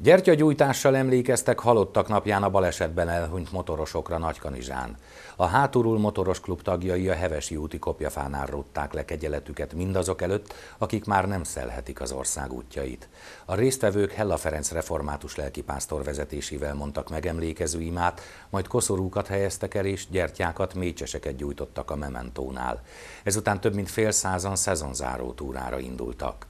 Gyertyagyújtással emlékeztek halottak napján a balesetben elhunyt motorosokra Nagykanizsán. A hátulul motoros klub tagjai a Hevesi úti kopjafánál rótták le kegyeletüket mindazok előtt, akik már nem szelhetik az ország útjait. A résztvevők Hella Ferenc református lelkipásztor vezetésével mondtak megemlékező imát, majd koszorúkat helyeztek el és gyertyákat, mécseseket gyújtottak a mementónál. Ezután több mint fél százan szezonzáró túrára indultak.